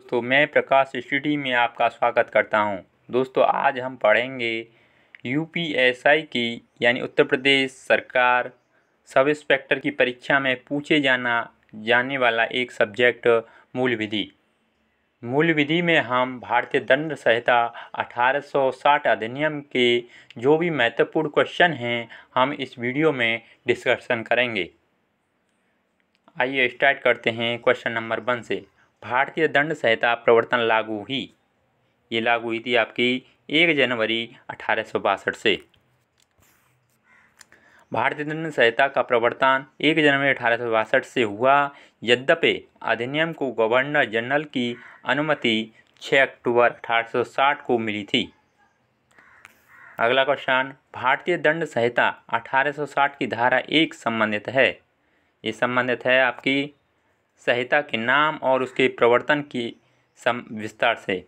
दोस्तों मैं प्रकाश स्टडी में आपका स्वागत करता हूं दोस्तों आज हम पढ़ेंगे यू पी एस आई की यानी उत्तर प्रदेश सरकार सब इंस्पेक्टर की परीक्षा में पूछे जाना जाने वाला एक सब्जेक्ट मूल विधि मूल विधि में हम भारतीय दंड संहिता 1860 अधिनियम के जो भी महत्वपूर्ण क्वेश्चन हैं हम इस वीडियो में डिस्कशन करेंगे आइए स्टार्ट करते हैं क्वेश्चन नंबर वन से भारतीय दंड संहिता प्रवर्तन लागू हुई ये लागू हुई थी आपकी एक जनवरी अठारह से भारतीय दंड संहिता का प्रवर्तन एक जनवरी अठारह से हुआ यद्यपि अधिनियम को गवर्नर जनरल की अनुमति 6 अक्टूबर 1860 को मिली थी अगला क्वेश्चन भारतीय दंड संहिता 1860 की धारा एक संबंधित है ये संबंधित है आपकी संहिता के नाम और उसके प्रवर्तन की सम विस्तार से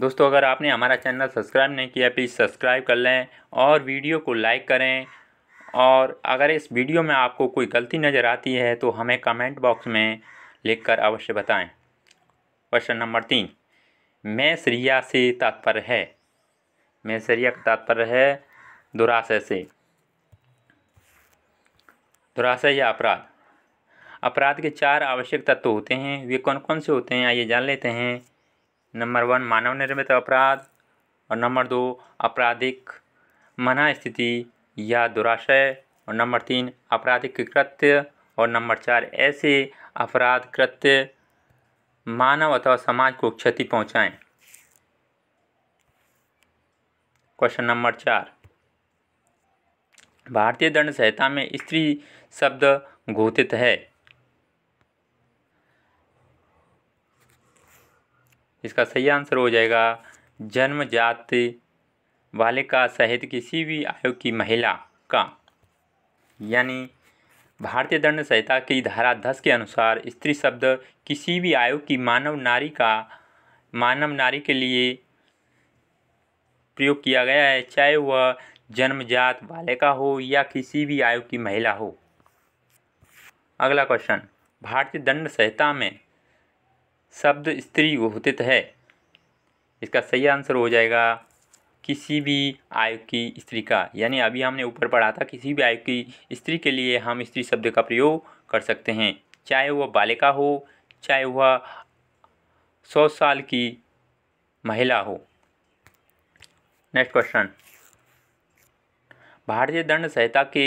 दोस्तों अगर आपने हमारा चैनल सब्सक्राइब नहीं किया प्लीज़ सब्सक्राइब कर लें और वीडियो को लाइक करें और अगर इस वीडियो में आपको कोई गलती नज़र आती है तो हमें कमेंट बॉक्स में लिखकर अवश्य बताएं क्वेश्चन नंबर तीन मैसरिया से तात्पर्य है मैसरिया का तात्पर्य है दुराशय से दुराशय या अपराध अपराध के चार आवश्यक तत्व होते हैं वे कौन कौन से होते हैं आइए जान लेते हैं नंबर वन मानव निर्मित अपराध और नंबर दो आपराधिक मना स्थिति या दुराशय और नंबर तीन आपराधिक कृत्य और नंबर चार ऐसे अपराध कृत्य मानव अथवा समाज को क्षति पहुंचाएं क्वेश्चन नंबर चार भारतीय दंड संहिता में स्त्री शब्द घोषित है इसका सही आंसर हो जाएगा जन्म जाति बालिका सहित किसी भी आयु की महिला का यानी भारतीय दंड संहिता की धारा दस के अनुसार स्त्री शब्द किसी भी आयु की मानव नारी का मानव नारी के लिए प्रयोग किया गया है चाहे वह जन्मजात बालिका हो या किसी भी आयु की महिला हो अगला क्वेश्चन भारतीय दंड संहिता में शब्द स्त्री घोषित है इसका सही आंसर हो जाएगा किसी भी आयु की स्त्री का यानी अभी हमने ऊपर पढ़ा था किसी भी आयु की स्त्री के लिए हम स्त्री शब्द का प्रयोग कर सकते हैं चाहे वह बालिका हो चाहे वह सौ साल की महिला हो नेक्स्ट क्वेश्चन भारतीय दंड संहिता के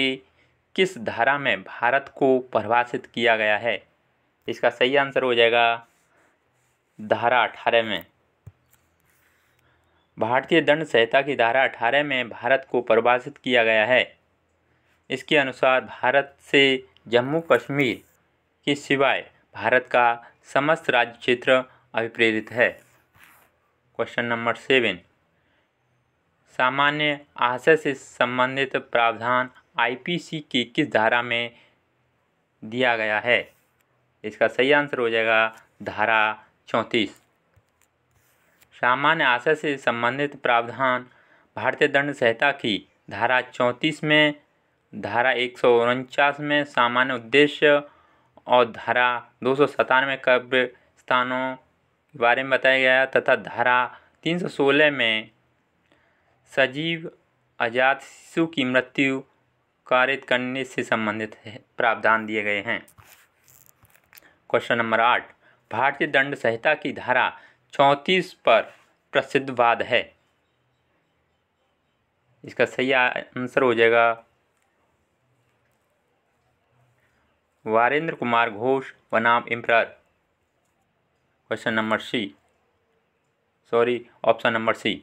किस धारा में भारत को परिभाषित किया गया है इसका सही आंसर हो जाएगा धारा अठारह में भारतीय दंड संहिता की धारा अठारह में भारत को परिभाषित किया गया है इसके अनुसार भारत से जम्मू कश्मीर के सिवाय भारत का समस्त राज्य क्षेत्र अभिप्रेरित है क्वेश्चन नंबर सेवन सामान्य आशय से संबंधित प्रावधान आईपीसी की किस धारा में दिया गया है इसका सही आंसर हो जाएगा धारा चौंतीस सामान्य आशय से संबंधित प्रावधान भारतीय दंड संहिता की धारा चौंतीस में धारा एक में सामान्य उद्देश्य और धारा दो सौ सतानवे कब्र स्थानों के बारे में बताया गया तथा धारा 316 में सजीव अजात शिशु की मृत्यु कार्य करने से संबंधित प्रावधान दिए गए हैं क्वेश्चन नंबर आठ भारतीय दंड संहिता की धारा चौंतीस पर प्रसिद्ध वाद है इसका सही आंसर हो जाएगा वारेंद्र कुमार घोष बनाम emperor question number C sorry option number C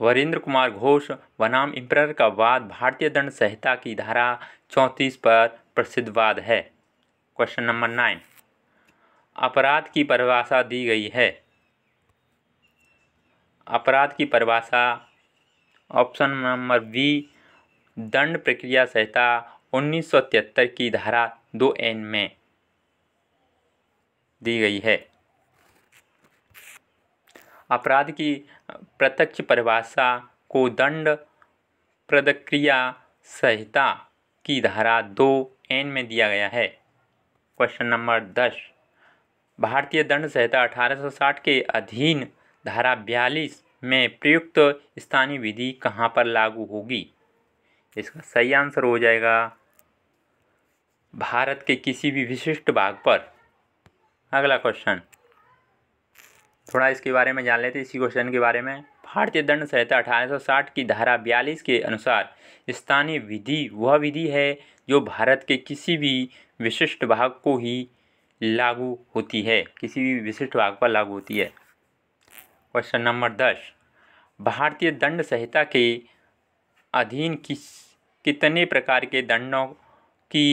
Varindra Kumar Ghosh बनाम इम्प्रर का वाद भारतीय दंड संहिता की धारा चौंतीस पर प्रसिद्ध वाद है क्वेश्चन नंबर नाइन अपराध की परिभाषा दी गई है अपराध की परिभाषा ऑप्शन नंबर बी दंड प्रक्रिया संहिता 1973 की धारा दो एन में दी गई है अपराध की प्रत्यक्ष परिभाषा को दंड प्रदक्रिया संहिता की धारा दो एन में दिया गया है क्वेश्चन नंबर दस भारतीय दंड संहिता 1860 के अधीन धारा बयालीस में प्रयुक्त स्थानीय विधि कहाँ पर लागू होगी इसका सही आंसर हो जाएगा भारत के किसी भी विशिष्ट भाग पर अगला क्वेश्चन थोड़ा इसके बारे में जान लेते हैं इसी क्वेश्चन के बारे में भारतीय दंड संहिता 1860 की धारा बयालीस के अनुसार स्थानीय विधि वह विधि है जो भारत के किसी भी विशिष्ट भाग को ही लागू होती है किसी भी विशिष्ट भाग पर लागू होती है क्वेश्चन नंबर दस भारतीय दंड संहिता के अधीन किस कितने प्रकार के दंडों की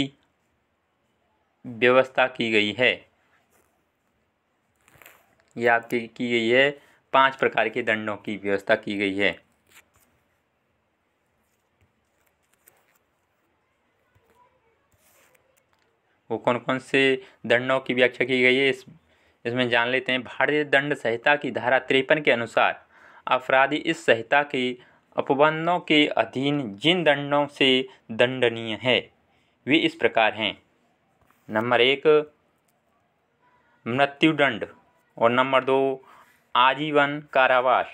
व्यवस्था की गई है याद की गई है पांच प्रकार के दंडों की व्यवस्था की गई है वो कौन कौन से दंडों की व्याख्या की गई है इस इसमें जान लेते हैं भारतीय दंड संहिता की धारा तिरपन के अनुसार अपराधी इस संहिता के अपबंधों के अधीन जिन दंडों से दंडनीय है वे इस प्रकार हैं नंबर एक मृत्युदंड और नंबर दो आजीवन कारावास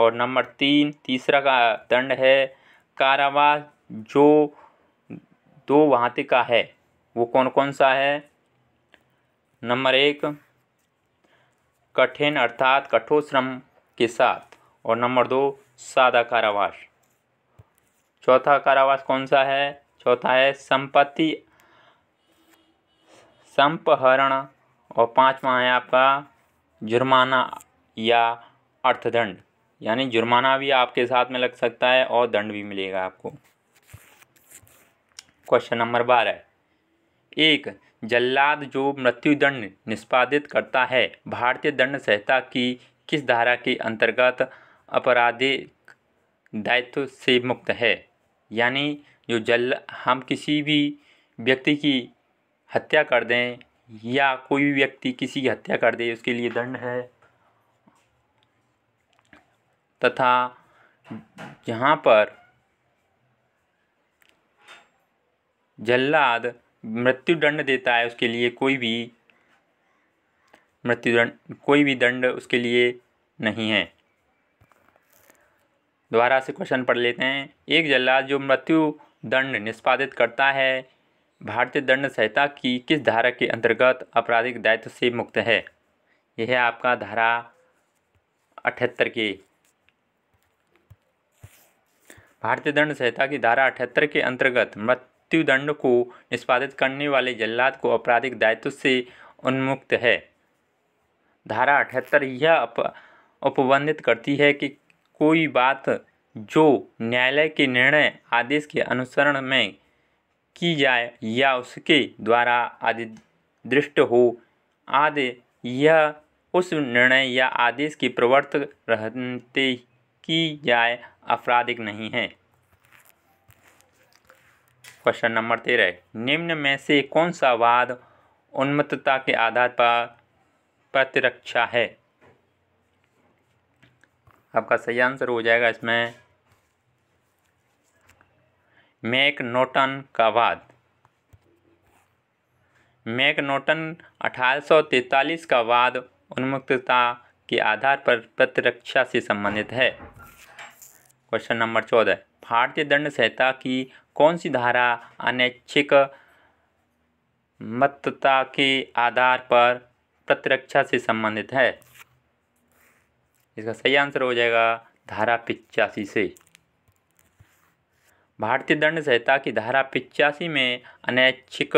और नंबर तीन तीसरा का दंड है कारावास जो दो भांति का है वो कौन कौन सा है नंबर एक कठिन अर्थात कठोर श्रम के साथ और नंबर दो सादा कारावास चौथा कारावास कौन सा है चौथा है संपत्ति संपहरण और पांचवा है आपका जुर्माना या अर्थदंड यानी जुर्माना भी आपके साथ में लग सकता है और दंड भी मिलेगा आपको क्वेश्चन नंबर बारह एक जल्लाद जो मृत्युदंड निष्पादित करता है भारतीय दंड संहिता की किस धारा के अंतर्गत अपराधिक दायित्व से मुक्त है यानी जो जल हम किसी भी व्यक्ति की हत्या कर दें या कोई भी व्यक्ति किसी की हत्या कर दे उसके लिए दंड है तथा यहाँ पर जल्लाद मृत्यु दंड देता है उसके लिए कोई भी दंड कोई भी दंड उसके लिए नहीं है दोबारा से क्वेश्चन पढ़ लेते हैं एक जल्लाद जो मृत्यु दंड निष्पादित करता है भारतीय दंड संहिता की किस धारा के अंतर्गत आपराधिक दायित्व से मुक्त है यह है आपका धारा अठहत्तर के भारतीय दंड संहिता की धारा अठहत्तर के अंतर्गत मृत्यु दंड को निष्पादित करने वाले जल्लाद को आपराधिक दायित्व से उन्मुक्त है धारा अठहत्तर यह उपबंधित करती है कि कोई बात जो न्यायालय के निर्णय आदेश के अनुसरण में की जाए या उसके द्वारा अधिदृष्ट हो आदि यह उस निर्णय या आदेश के प्रवर्त रहते की जाए आपराधिक नहीं है क्वेश्चन नंबर तेरह निम्न में से कौन सा वाद उन्मत्तता के आधार पर प्रतिरक्षा है आपका सही आंसर हो जाएगा इसमें मैकनोटन का वाद मैकनोटन अठारह का वाद उन्मुक्तता के आधार पर प्रतिरक्षा से संबंधित है क्वेश्चन नंबर चौदह भारतीय दंड संहिता की कौन सी धारा अनैच्छिक मतता के आधार पर प्रतिरक्षा से संबंधित है इसका सही आंसर हो जाएगा धारा पिचासी से भारतीय दंड संहिता की धारा पिचासी में अनैच्छिक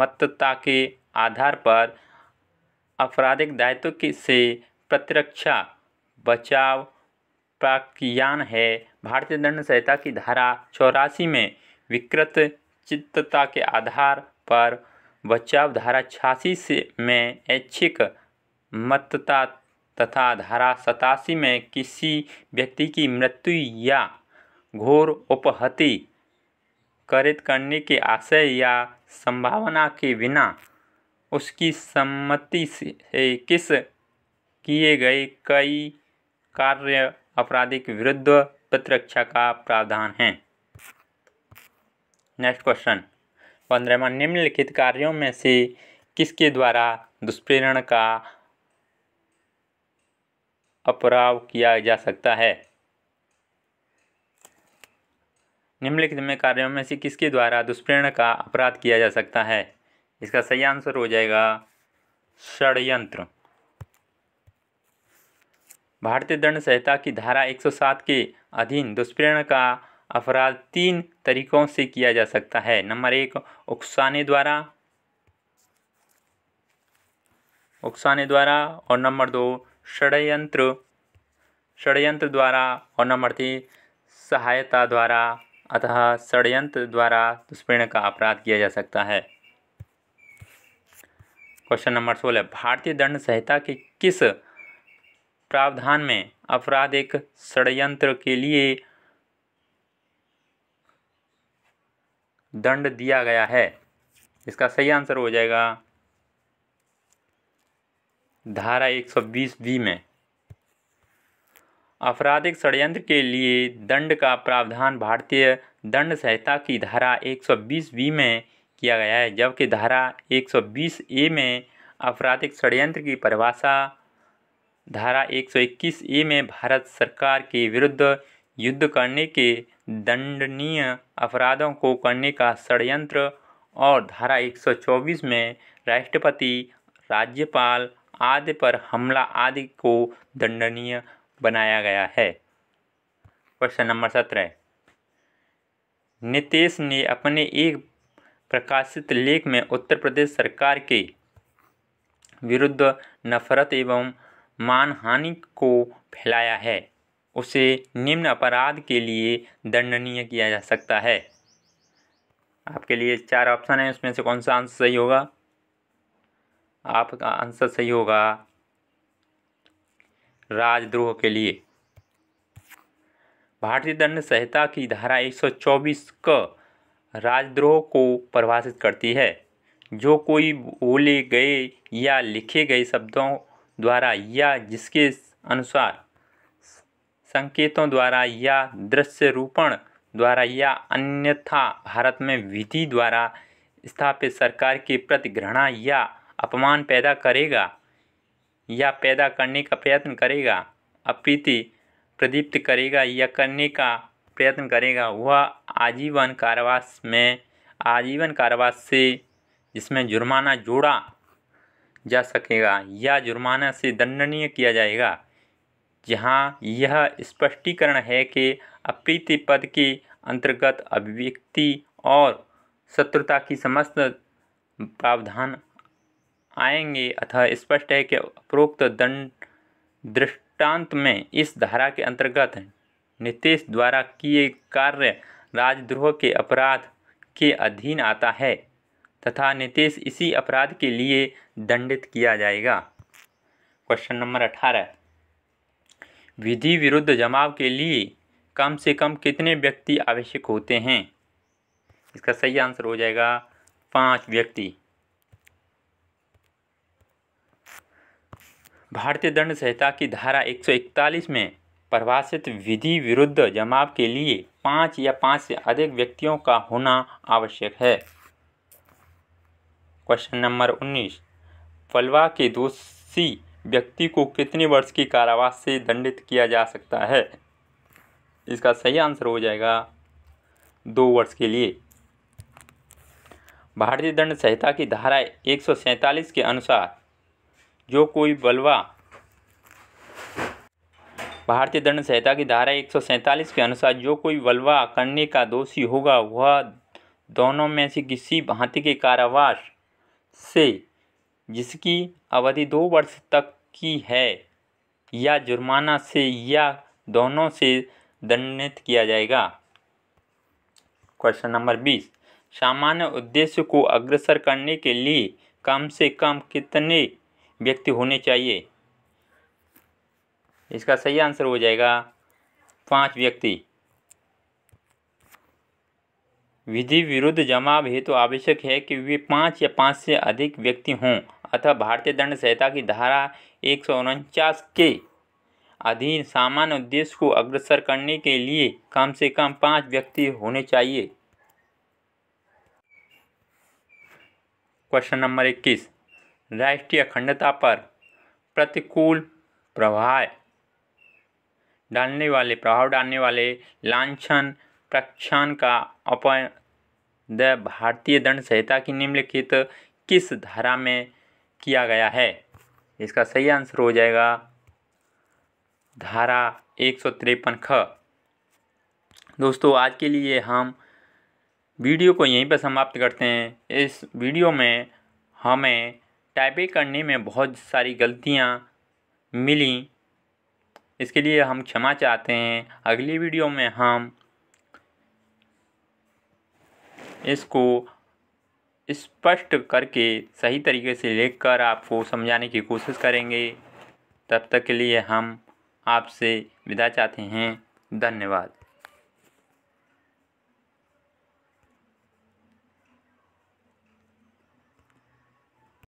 मत्तता के आधार पर आपराधिक दायित्व की से प्रतिरक्षा बचाव प्राकियान है भारतीय दंड संहिता की धारा चौरासी में विकृत चित्तता के आधार पर बचाव धारा छियासी से में ऐच्छिक मत्तता तथा धारा सतासी में किसी व्यक्ति की मृत्यु या घोर उपहति करित करने के आशय या संभावना के बिना उसकी सम्मति से किस किए गए कई कार्य आपराधिक विरुद्ध प्रतिरक्षा का प्रावधान है नेक्स्ट क्वेश्चन पंद्रहवा निम्नलिखित कार्यों में से किसके द्वारा दुष्प्रेरण का अपराव किया जा सकता है निम्नलिखित में कार्यों में से किसके द्वारा दुष्प्रेरण का अपराध किया जा सकता है इसका सही आंसर हो जाएगा षडयंत्र भारतीय दंड संहिता की धारा 107 के अधीन दुष्प्रेरण का अपराध तीन तरीकों से किया जा सकता है नंबर एक उकसाने द्वारा उकसाने द्वारा और नंबर दो षडयंत्र षडयंत्र द्वारा और नंबर तीन सहायता द्वारा अतः षडयंत्र द्वारा दुष्पीण का अपराध किया जा सकता है क्वेश्चन नंबर सोलह भारतीय दंड संहिता के किस प्रावधान में अपराध एक षडयंत्र के लिए दंड दिया गया है इसका सही आंसर हो जाएगा धारा 120 बी में आपराधिक षडयंत्र के लिए दंड का प्रावधान भारतीय दंड संहिता की धारा 120 बी में किया गया है जबकि धारा 120 ए में आपराधिक षडयंत्र की परिभाषा धारा 121 ए में भारत सरकार के विरुद्ध युद्ध करने के दंडनीय अपराधों को करने का षडयंत्र और धारा 124 में राष्ट्रपति राज्यपाल आदि पर हमला आदि को दंडनीय बनाया गया है क्वेश्चन नंबर सत्रह नितेश ने अपने एक प्रकाशित लेख में उत्तर प्रदेश सरकार के विरुद्ध नफरत एवं मानहानि को फैलाया है उसे निम्न अपराध के लिए दंडनीय किया जा सकता है आपके लिए चार ऑप्शन हैं उसमें से कौन सा आंसर सही होगा आपका आंसर सही होगा राजद्रोह के लिए भारतीय दंड संहिता की धारा 124 क राजद्रोह को परिभाषित करती है जो कोई बोले गए या लिखे गए शब्दों द्वारा या जिसके अनुसार संकेतों द्वारा या दृश्य रूपण द्वारा या अन्यथा भारत में विधि द्वारा स्थापित सरकार के प्रति घृणा या अपमान पैदा करेगा या पैदा करने का प्रयत्न करेगा अप्रीति प्रदीप्त करेगा या करने का प्रयत्न करेगा वह आजीवन कारावास में आजीवन कारावास से जिसमें जुर्माना जोड़ा जा सकेगा या जुर्माना से दंडनीय किया जाएगा जहाँ यह स्पष्टीकरण है कि अप्रीति पद के अंतर्गत अभिव्यक्ति और शत्रुता की समस्त प्रावधान आएंगे अतः स्पष्ट है कि उपरोक्त दंड दृष्टांत में इस धारा के अंतर्गत नीतीश नितेश द्वारा किए कार्य राजद्रोह के अपराध के अधीन आता है तथा नितेश इसी अपराध के लिए दंडित किया जाएगा क्वेश्चन नंबर अठारह विधि विरुद्ध जमाव के लिए कम से कम कितने व्यक्ति आवश्यक होते हैं इसका सही आंसर हो जाएगा पाँच व्यक्ति भारतीय दंड संहिता की धारा 141 में परिभाषित विधि विरुद्ध जमाव के लिए पाँच या पाँच से अधिक व्यक्तियों का होना आवश्यक है क्वेश्चन नंबर 19 फलवा के दोषी व्यक्ति को कितने वर्ष की कारावास से दंडित किया जा सकता है इसका सही आंसर हो जाएगा दो वर्ष के लिए भारतीय दंड संहिता की धारा एक के अनुसार जो कोई बलवा भारतीय दंड संहिता की धारा एक के अनुसार जो कोई बलवा करने का दोषी होगा वह दोनों में से किसी भांति के कारावास से जिसकी अवधि दो वर्ष तक की है या जुर्माना से या दोनों से दंडित किया जाएगा क्वेश्चन नंबर बीस सामान्य उद्देश्य को अग्रसर करने के लिए कम से कम कितने व्यक्ति होने चाहिए इसका सही आंसर हो जाएगा पांच व्यक्ति विधि विरुद्ध जमाव हेतु तो आवश्यक है कि वे पांच या पांच से अधिक व्यक्ति हों अतः भारतीय दंड संहिता की धारा एक के अधीन सामान्य उद्देश्य को अग्रसर करने के लिए कम से कम पांच व्यक्ति होने चाहिए क्वेश्चन नंबर इक्कीस राष्ट्रीय अखंडता पर प्रतिकूल प्रभाव डालने वाले प्रभाव डालने वाले लांछन प्रक्षण का अपन द भारतीय दंड संहिता की निम्नलिखित किस धारा में किया गया है इसका सही आंसर हो जाएगा धारा एक सौ तिरपन ख दोस्तों आज के लिए हम वीडियो को यहीं पर समाप्त करते हैं इस वीडियो में हमें टाइपिंग करने में बहुत सारी गलतियाँ मिली इसके लिए हम क्षमा चाहते हैं अगली वीडियो में हम इसको स्पष्ट करके सही तरीके से कर आपको समझाने की कोशिश करेंगे तब तक के लिए हम आपसे विदा चाहते हैं धन्यवाद